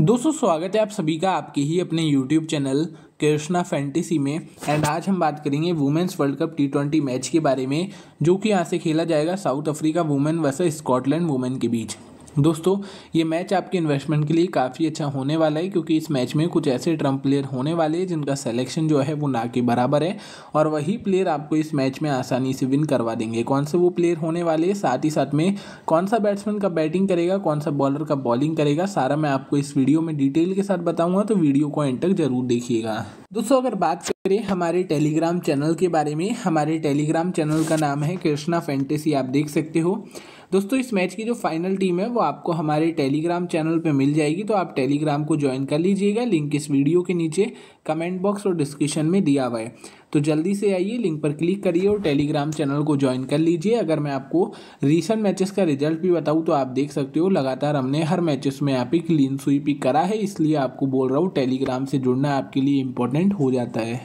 दोस्तों स्वागत है आप सभी का आपके ही अपने YouTube चैनल कृष्णा फैंटेसी में एंड आज हम बात करेंगे women's world cup T twenty match के बारे में जो कि यहाँ से खेला जाएगा South Africa women versus Scotland women के बीच दोस्तों ये मैच आपके इन्वेस्टमेंट के लिए काफ़ी अच्छा होने वाला है क्योंकि इस मैच में कुछ ऐसे ट्रम्प प्लेयर होने वाले हैं जिनका सिलेक्शन जो है वो ना के बराबर है और वही प्लेयर आपको इस मैच में आसानी से विन करवा देंगे कौन से वो प्लेयर होने वाले हैं साथ ही साथ में कौन सा बैट्समैन का बैटिंग करेगा कौन सा बॉलर का बॉलिंग करेगा सारा मैं आपको इस वीडियो में डिटेल के साथ बताऊँगा तो वीडियो को एंड तक ज़रूर देखिएगा दोस्तों अगर बात करें हमारे टेलीग्राम चैनल के बारे में हमारे टेलीग्राम चैनल का नाम है कृष्णा फैंटेसी आप देख सकते हो दोस्तों इस मैच की जो फाइनल टीम है वो आपको हमारे टेलीग्राम चैनल पर मिल जाएगी तो आप टेलीग्राम को ज्वाइन कर लीजिएगा लिंक इस वीडियो के नीचे कमेंट बॉक्स और डिस्क्रिप्शन में दिया हुआ है तो जल्दी से आइए लिंक पर क्लिक करिए और टेलीग्राम चैनल को ज्वाइन कर लीजिए अगर मैं आपको रीसेंट मैचेस का रिजल्ट भी बताऊँ तो आप देख सकते हो लगातार हमने हर मैचेस में यहाँ पे क्लीन स्वीप ही करा है इसलिए आपको बोल रहा हूँ टेलीग्राम से जुड़ना आपके लिए इम्पोर्टेंट हो जाता है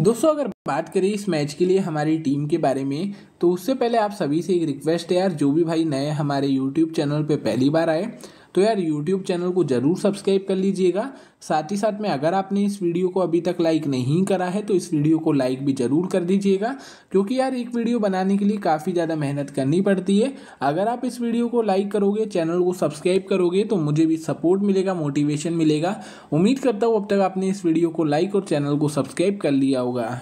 दोस्तों अगर बात करें इस मैच के लिए हमारी टीम के बारे में तो उससे पहले आप सभी से एक रिक्वेस्ट है यार जो भी भाई नए हमारे यूट्यूब चैनल पे पहली बार आए तो यार यूट्यूब चैनल को ज़रूर सब्सक्राइब कर लीजिएगा साथ ही साथ में अगर आपने इस वीडियो को अभी तक लाइक नहीं करा है तो इस वीडियो को लाइक भी ज़रूर कर दीजिएगा क्योंकि यार एक वीडियो बनाने के लिए काफ़ी ज़्यादा मेहनत करनी पड़ती है अगर आप इस वीडियो को लाइक करोगे चैनल को सब्सक्राइब करोगे तो मुझे भी सपोर्ट मिलेगा मोटिवेशन मिलेगा उम्मीद करता हूँ अब तक आपने इस वीडियो को लाइक और चैनल को सब्सक्राइब कर लिया होगा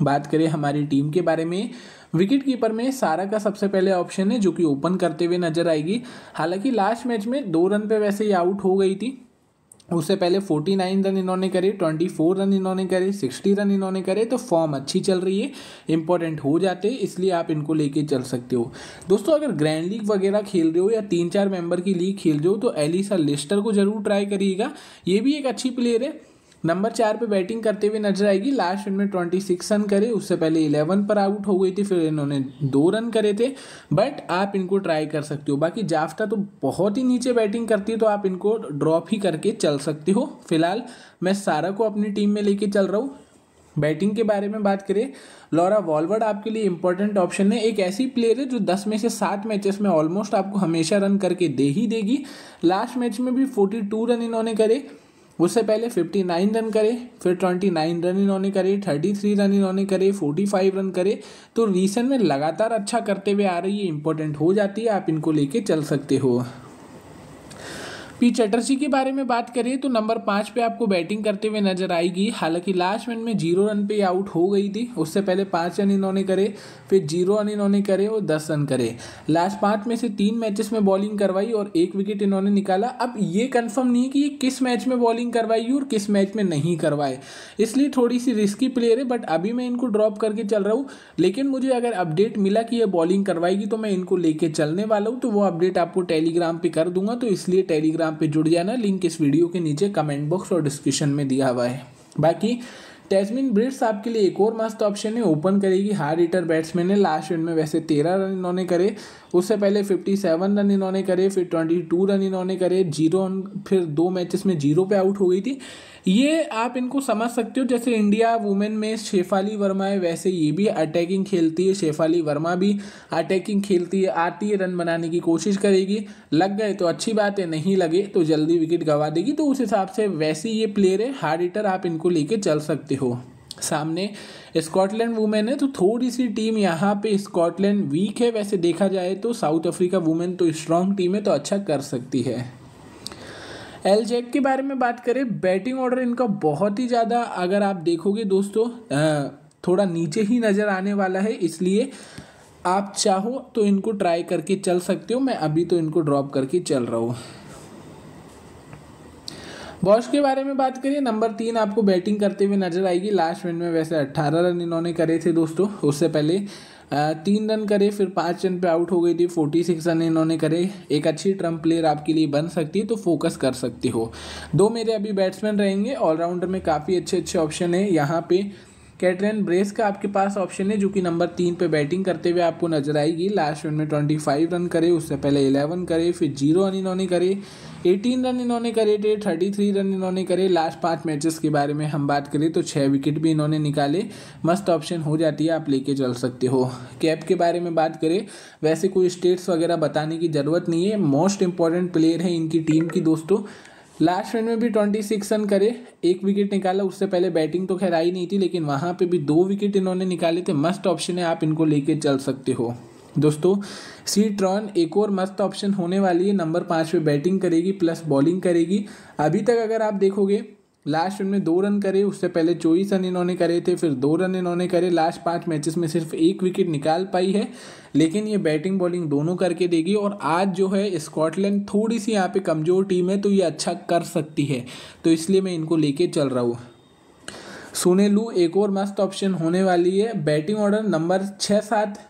बात करें हमारी टीम के बारे में विकेट कीपर में सारा का सबसे पहले ऑप्शन है जो कि ओपन करते हुए नजर आएगी हालांकि लास्ट मैच में दो रन पे वैसे ही आउट हो गई थी उससे पहले 49 रन इन्होंने करे 24 रन इन्होंने करे 60 रन इन्होंने करे तो फॉर्म अच्छी चल रही है इंपॉर्टेंट हो जाते हैं इसलिए आप इनको लेके चल सकते हो दोस्तों अगर ग्रैंड लीग वगैरह खेल रहे हो या तीन चार मेंबर की लीग खेल रहे हो तो एलिसा लिस्टर को जरूर ट्राई करिएगा ये भी एक अच्छी प्लेयर है नंबर चार पे बैटिंग करते हुए नजर आएगी लास्ट इनमें ट्वेंटी सिक्स रन करे उससे पहले इलेवन पर आउट हो गई थी फिर इन्होंने दो रन करे थे बट आप इनको ट्राई कर सकते हो बाकी जाफ्ता तो बहुत ही नीचे बैटिंग करती है तो आप इनको ड्रॉप ही करके चल सकते हो फिलहाल मैं सारा को अपनी टीम में लेके चल रहा हूँ बैटिंग के बारे में बात करें लॉरा वॉलवर्ड आपके लिए इंपॉर्टेंट ऑप्शन है एक ऐसी प्लेयर है जो 10 में से 7 मैचेस में ऑलमोस्ट आपको हमेशा रन करके दे ही देगी लास्ट मैच में भी 42 रन इन्होंने करे उससे पहले 59 रन करे फिर 29 रन इन्होंने करे 33 रन इन्होंने करे 45 रन करे तो रीसेंट में लगातार अच्छा करते हुए आ रही है इंपॉर्टेंट हो जाती है आप इनको लेके चल सकते हो पी चटर्सी के बारे में बात करें तो नंबर पाँच पे आपको बैटिंग करते हुए नजर आएगी हालांकि लास्ट मिनट में जीरो रन पे आउट हो गई थी उससे पहले पाँच रन इन्होंने करे फिर जीरो रन इन्होंने करे और दस रन करे लास्ट पाँच में से तीन मैचेस में बॉलिंग करवाई और एक विकेट इन्होंने निकाला अब ये कन्फर्म नहीं है कि ये किस मैच में बॉलिंग करवाई और किस मैच में नहीं करवाए इसलिए थोड़ी सी रिस्की प्लेयर है बट अभी मैं इनको ड्रॉप करके चल रहा हूँ लेकिन मुझे अगर अपडेट मिला कि ये बॉलिंग करवाएगी तो मैं इनको लेके चलने वाला हूँ तो वो अपडेट आपको टेलीग्राम पर कर दूंगा तो इसलिए टेलीग्राम टेलीग्राम पे जुड़ जाना लिंक इस वीडियो के नीचे कमेंट बॉक्स और डिस्क्रिप्शन में दिया हुआ है बाकी टैजमिन ब्रिट्स आपके लिए एक और मस्त ऑप्शन है ओपन करेगी हार्ड हिटर बैट्समैन है लास्ट में वैसे तेरह रन इन्होंने करे उससे पहले फिफ्टी सेवन रन इन्होंने करे फिर ट्वेंटी टू रन इन्होंने करे जीरो फिर दो मैचेस में जीरो पे आउट हो गई थी ये आप इनको समझ सकते हो जैसे इंडिया वुमेन में शेफाली वर्मा है वैसे ये भी अटैकिंग खेलती है शेफाली वर्मा भी अटैकिंग खेलती है आती है रन बनाने की कोशिश करेगी लग गए तो अच्छी बात है नहीं लगे तो जल्दी विकेट गवा देगी तो उस हिसाब से वैसे ये प्लेयर है हार्ड हिटर आप इनको लेके चल सकते हो हो सामने स्कॉटलैंड वुमेन है तो थोड़ी सी टीम यहाँ पे स्कॉटलैंड वीक है वैसे देखा जाए तो साउथ अफ्रीका वुमेन तो स्ट्रांग टीम है तो अच्छा कर सकती है एल जैक के बारे में बात करें बैटिंग ऑर्डर इनका बहुत ही ज़्यादा अगर आप देखोगे दोस्तों थोड़ा नीचे ही नज़र आने वाला है इसलिए आप चाहो तो इनको ट्राई करके चल सकते हो मैं अभी तो इनको ड्रॉप करके चल रहा हूँ बॉश के बारे में बात करिए नंबर तीन आपको बैटिंग करते हुए नजर आएगी लास्ट मिनट में वैसे अट्ठारह रन इन्होंने करे थे दोस्तों उससे पहले तीन रन करे फिर पाँच रन पे आउट हो गई थी फोर्टी सिक्स रन इन्होंने करे एक अच्छी ट्रम्प प्लेयर आपके लिए बन सकती है तो फोकस कर सकती हो दो मेरे अभी बैट्समैन रहेंगे ऑलराउंडर में काफ़ी अच्छे अच्छे ऑप्शन है यहाँ पे कैटरन ब्रेस का आपके पास ऑप्शन है जो कि नंबर तीन पे बैटिंग करते हुए आपको नजर आएगी लास्ट रन में ट्वेंटी फाइव रन करे उससे पहले इलेवन करे फिर जीरो रन इन्होंने करे एटीन रन इन्होंने करे थे थर्टी थ्री रन इन्होंने करे लास्ट पाँच मैचेस के बारे में हम बात करें तो छः विकेट भी इन्होंने निकाले मस्त ऑप्शन हो जाती है आप लेके चल सकते हो कैप के बारे में बात करें वैसे कोई स्टेट्स वगैरह बताने की ज़रूरत नहीं है मोस्ट इंपॉर्टेंट प्लेयर है इनकी टीम की दोस्तों लास्ट रन में भी ट्वेंटी सिक्स रन करे एक विकेट निकाला उससे पहले बैटिंग तो खैर आई नहीं थी लेकिन वहाँ पे भी दो विकेट इन्होंने निकाले थे मस्त ऑप्शन है आप इनको लेके चल सकते हो दोस्तों सी ट्रॉन एक और मस्त ऑप्शन होने वाली है नंबर पाँच पे बैटिंग करेगी प्लस बॉलिंग करेगी अभी तक अगर आप देखोगे लास्ट उनमें दो रन करे उससे पहले चौबीस रन इन्होंने करे थे फिर दो रन इन्होंने करे लास्ट पाँच मैचेस में सिर्फ एक विकेट निकाल पाई है लेकिन ये बैटिंग बॉलिंग दोनों करके देगी और आज जो है स्कॉटलैंड थोड़ी सी यहाँ पे कमज़ोर टीम है तो ये अच्छा कर सकती है तो इसलिए मैं इनको लेके चल रहा हूँ सुने लू एक और मस्त ऑप्शन होने वाली है बैटिंग ऑर्डर नंबर छः सात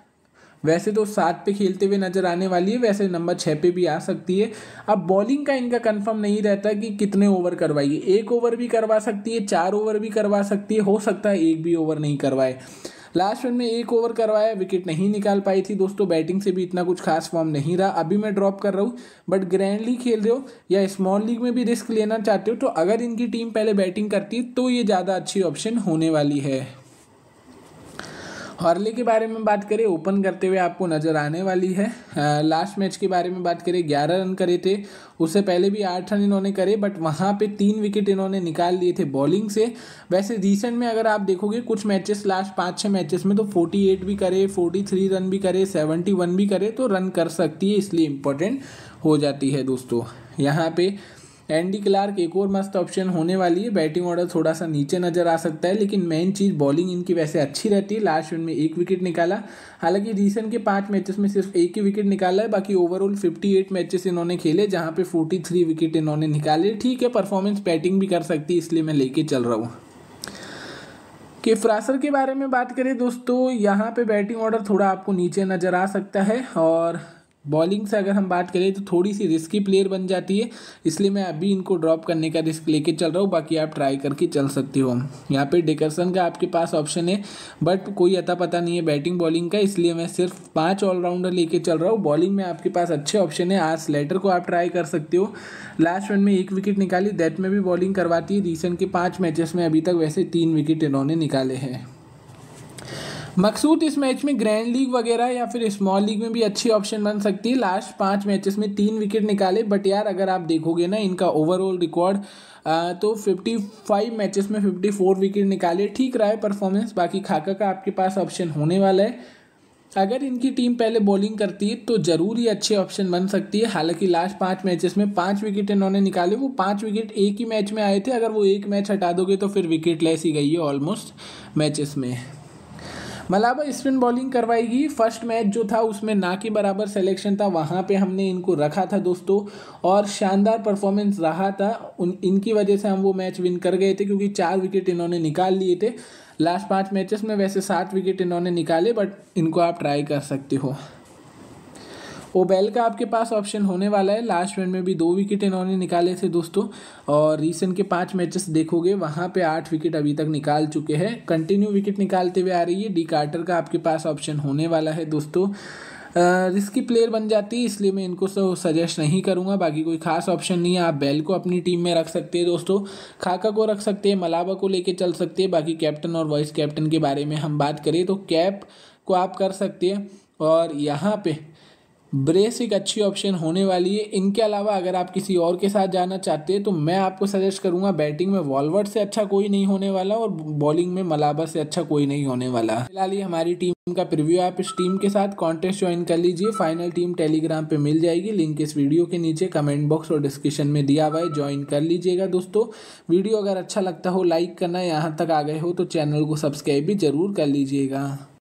वैसे तो सात पे खेलते हुए नजर आने वाली है वैसे नंबर छः पे भी आ सकती है अब बॉलिंग का इनका कंफर्म नहीं रहता कि कितने ओवर करवाइए एक ओवर भी करवा सकती है चार ओवर भी करवा सकती है हो सकता है एक भी ओवर नहीं करवाए लास्ट रन में एक ओवर करवाया विकेट नहीं निकाल पाई थी दोस्तों बैटिंग से भी इतना कुछ खास फॉर्म नहीं रहा अभी मैं ड्रॉप कर रहा हूँ बट ग्रैंड लीग खेल रहे हो या स्मॉल लीग में भी रिस्क लेना चाहते हो तो अगर इनकी टीम पहले बैटिंग करती है तो ये ज़्यादा अच्छी ऑप्शन होने वाली है हॉर्ले के बारे में बात करें ओपन करते हुए आपको नज़र आने वाली है लास्ट मैच के बारे में बात करें ग्यारह रन करे थे उससे पहले भी आठ रन इन्होंने करे बट वहाँ पे तीन विकेट इन्होंने निकाल लिए थे बॉलिंग से वैसे रिसेंट में अगर आप देखोगे कुछ मैचेस लास्ट पाँच छः मैचेस में तो फोर्टी एट भी करे फोर्टी थ्री रन भी करे सेवेंटी वन भी करे तो रन कर सकती है इसलिए इम्पोर्टेंट हो जाती है दोस्तों यहाँ पे एंडी क्लार्क एक और मस्त ऑप्शन होने वाली है बैटिंग ऑर्डर थोड़ा सा नीचे नजर आ सकता है लेकिन मेन चीज़ बॉलिंग इनकी वैसे अच्छी रहती है लास्ट में एक विकेट निकाला हालांकि रीसेंट के पाँच मैचेस में सिर्फ एक ही विकेट निकाला है बाकी ओवरऑल 58 मैचेस इन्होंने खेले जहाँ पे 43 विकेट इन्होंने निकाले ठीक है परफॉर्मेंस बैटिंग भी कर सकती है इसलिए मैं लेके चल रहा हूँ कि फ्रासर के बारे में बात करें दोस्तों यहाँ पे बैटिंग ऑर्डर थोड़ा आपको नीचे नज़र आ सकता है और बॉलिंग से अगर हम बात करें तो थोड़ी सी रिस्की प्लेयर बन जाती है इसलिए मैं अभी इनको ड्रॉप करने का रिस्क लेके चल रहा हूँ बाकी आप ट्राई करके चल सकते हो यहाँ पे डेकरसन का आपके पास ऑप्शन है बट कोई अता पता नहीं है बैटिंग बॉलिंग का इसलिए मैं सिर्फ पाँच ऑलराउंडर लेके चल रहा हूँ बॉलिंग में आपके पास अच्छे ऑप्शन है आज स्लेटर को आप ट्राई कर सकते हो लास्ट वन में एक विकेट निकाली दैट में भी बॉलिंग करवाती है रिसेंट के पाँच मैचेस में अभी तक वैसे तीन विकेट इन्होंने निकाले हैं मकसूद इस मैच में ग्रैंड लीग वगैरह या फिर स्मॉल लीग में भी अच्छी ऑप्शन बन सकती है लास्ट पाँच मैचेस में तीन विकेट निकाले बट यार अगर आप देखोगे ना इनका ओवरऑल रिकॉर्ड तो 55 मैचेस में 54 विकेट निकाले ठीक रहा है परफॉर्मेंस बाकी खाका का आपके पास ऑप्शन होने वाला है अगर इनकी टीम पहले बॉलिंग करती है तो ज़रूर ये अच्छे ऑप्शन बन सकती है हालांकि लास्ट पाँच मैचेस में पाँच विकेट इन्होंने निकाले वो पाँच विकेट एक ही मैच में आए थे अगर वो एक मैच हटा दोगे तो फिर विकेट लेस ही गई है ऑलमोस्ट मैचेस में मलाबा स्पिन बॉलिंग करवाएगी फर्स्ट मैच जो था उसमें ना के बराबर सेलेक्शन था वहाँ पे हमने इनको रखा था दोस्तों और शानदार परफॉर्मेंस रहा था उन इनकी वजह से हम वो मैच विन कर गए थे क्योंकि चार विकेट इन्होंने निकाल लिए थे लास्ट पाँच मैचेस में वैसे सात विकेट इन्होंने निकाले बट इनको आप ट्राई कर सकते हो ओबेल का आपके पास ऑप्शन होने वाला है लास्ट मिनट में भी दो विकेट इन्होंने निकाले थे दोस्तों और रिसेंट के पाँच मैचेस देखोगे वहाँ पे आठ विकेट अभी तक निकाल चुके हैं कंटिन्यू विकेट निकालते हुए आ रही है डी कार्टर का आपके पास ऑप्शन होने वाला है दोस्तों रिस्की प्लेयर बन जाती है इसलिए मैं इनको सब सजेस्ट नहीं करूँगा बाकी कोई खास ऑप्शन नहीं है आप बैल को अपनी टीम में रख सकते हैं दोस्तों खाका को रख सकते हैं मलाबा को लेके चल सकते हैं बाकी कैप्टन और वाइस कैप्टन के बारे में हम बात करें तो कैप को आप कर सकते हैं और यहाँ पे ब्रेस एक अच्छी ऑप्शन होने वाली है इनके अलावा अगर आप किसी और के साथ जाना चाहते हैं तो मैं आपको सजेस्ट करूंगा बैटिंग में वॉलवर्ट से अच्छा कोई नहीं होने वाला और बॉलिंग में मलाबा से अच्छा कोई नहीं होने वाला फिलहाल ये हमारी टीम का प्रिव्यू आप इस टीम के साथ कॉन्टेस्ट ज्वाइन कर लीजिए फाइनल टीम टेलीग्राम पे मिल जाएगी लिंक इस वीडियो के नीचे कमेंट बॉक्स और डिस्क्रिप्शन में दिया हुआ है ज्वाइन कर लीजिएगा दोस्तों वीडियो अगर अच्छा लगता हो लाइक करना यहाँ तक आ गए हो तो चैनल को सब्सक्राइब भी जरूर कर लीजिएगा